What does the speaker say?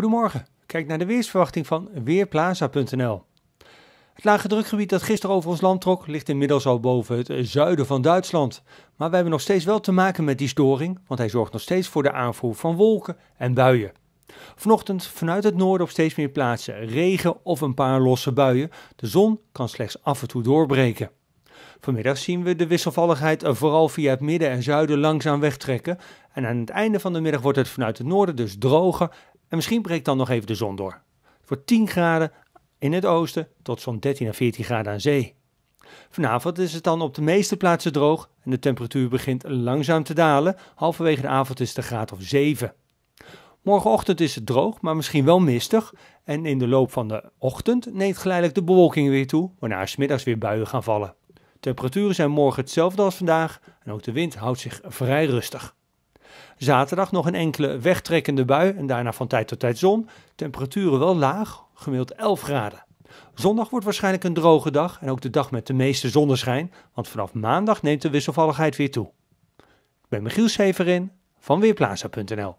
Goedemorgen. Kijk naar de weersverwachting van weerplaza.nl. Het lage drukgebied dat gisteren over ons land trok, ligt inmiddels al boven het zuiden van Duitsland. Maar we hebben nog steeds wel te maken met die storing, want hij zorgt nog steeds voor de aanvoer van wolken en buien. Vanochtend vanuit het noorden op steeds meer plaatsen regen of een paar losse buien. De zon kan slechts af en toe doorbreken. Vanmiddag zien we de wisselvalligheid vooral via het midden en zuiden langzaam wegtrekken. En aan het einde van de middag wordt het vanuit het noorden dus droger en misschien breekt dan nog even de zon door. Voor 10 graden in het oosten tot zo'n 13 à 14 graden aan zee. Vanavond is het dan op de meeste plaatsen droog en de temperatuur begint langzaam te dalen. Halverwege de avond is het een graad of 7. Morgenochtend is het droog, maar misschien wel mistig. En in de loop van de ochtend neemt geleidelijk de bewolking weer toe, waarna er smiddags weer buien gaan vallen. Temperaturen zijn morgen hetzelfde als vandaag en ook de wind houdt zich vrij rustig. Zaterdag nog een enkele wegtrekkende bui en daarna van tijd tot tijd zon. Temperaturen wel laag, gemiddeld 11 graden. Zondag wordt waarschijnlijk een droge dag en ook de dag met de meeste zonneschijn, want vanaf maandag neemt de wisselvalligheid weer toe. Ik ben Michiel Severin van Weerplaza.nl